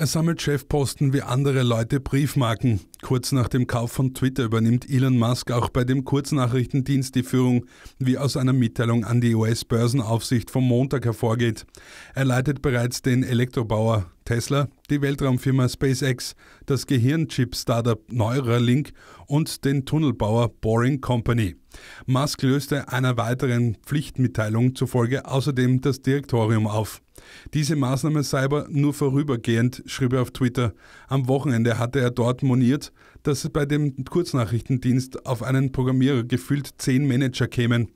Er sammelt Chefposten wie andere Leute Briefmarken. Kurz nach dem Kauf von Twitter übernimmt Elon Musk auch bei dem Kurznachrichtendienst die Führung, wie aus einer Mitteilung an die US-Börsenaufsicht vom Montag hervorgeht. Er leitet bereits den Elektrobauer Tesla, die Weltraumfirma SpaceX, das Gehirnchip-Startup Neuralink und den Tunnelbauer Boring Company. Musk löste einer weiteren Pflichtmitteilung zufolge außerdem das Direktorium auf. Diese Maßnahme sei aber nur vorübergehend, schrieb er auf Twitter. Am Wochenende hatte er dort moniert, dass bei dem Kurznachrichtendienst auf einen Programmierer gefühlt zehn Manager kämen.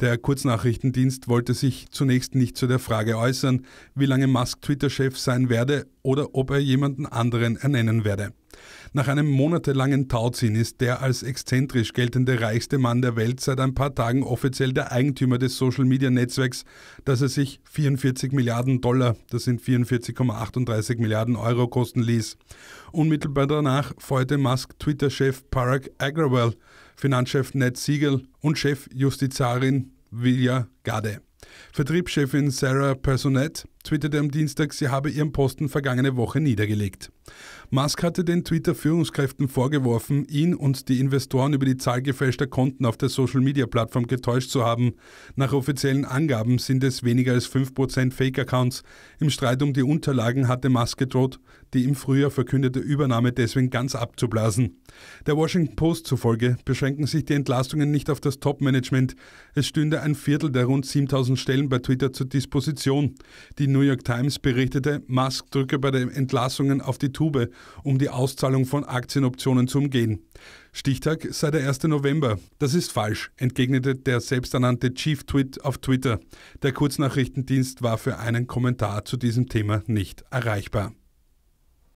Der Kurznachrichtendienst wollte sich zunächst nicht zu der Frage äußern, wie lange Musk Twitter-Chef sein werde oder ob er jemanden anderen ernennen werde. Nach einem monatelangen Tauziehen ist der als exzentrisch geltende reichste Mann der Welt seit ein paar Tagen offiziell der Eigentümer des Social-Media-Netzwerks, das er sich 44 Milliarden Dollar, das sind 44,38 Milliarden Euro, kosten ließ. Unmittelbar danach feuerte Musk Twitter-Chef Parag Agrawal, Finanzchef Ned Siegel und Chefjustizarin Vilja Gade. Vertriebschefin Sarah Personet twitterte am Dienstag, sie habe ihren Posten vergangene Woche niedergelegt. Musk hatte den Twitter-Führungskräften vorgeworfen, ihn und die Investoren über die Zahl gefälschter Konten auf der Social-Media-Plattform getäuscht zu haben. Nach offiziellen Angaben sind es weniger als 5% Fake-Accounts. Im Streit um die Unterlagen hatte Musk gedroht, die im Frühjahr verkündete Übernahme deswegen ganz abzublasen. Der Washington Post zufolge beschränken sich die Entlastungen nicht auf das Top-Management. Es stünde ein Viertel der rund 7000 Stellen bei Twitter zur Disposition. Die New York Times berichtete, Musk drücke bei den Entlassungen auf die Tube um die Auszahlung von Aktienoptionen zu umgehen. Stichtag sei der 1. November. Das ist falsch, entgegnete der selbsternannte Chief Tweet auf Twitter. Der Kurznachrichtendienst war für einen Kommentar zu diesem Thema nicht erreichbar.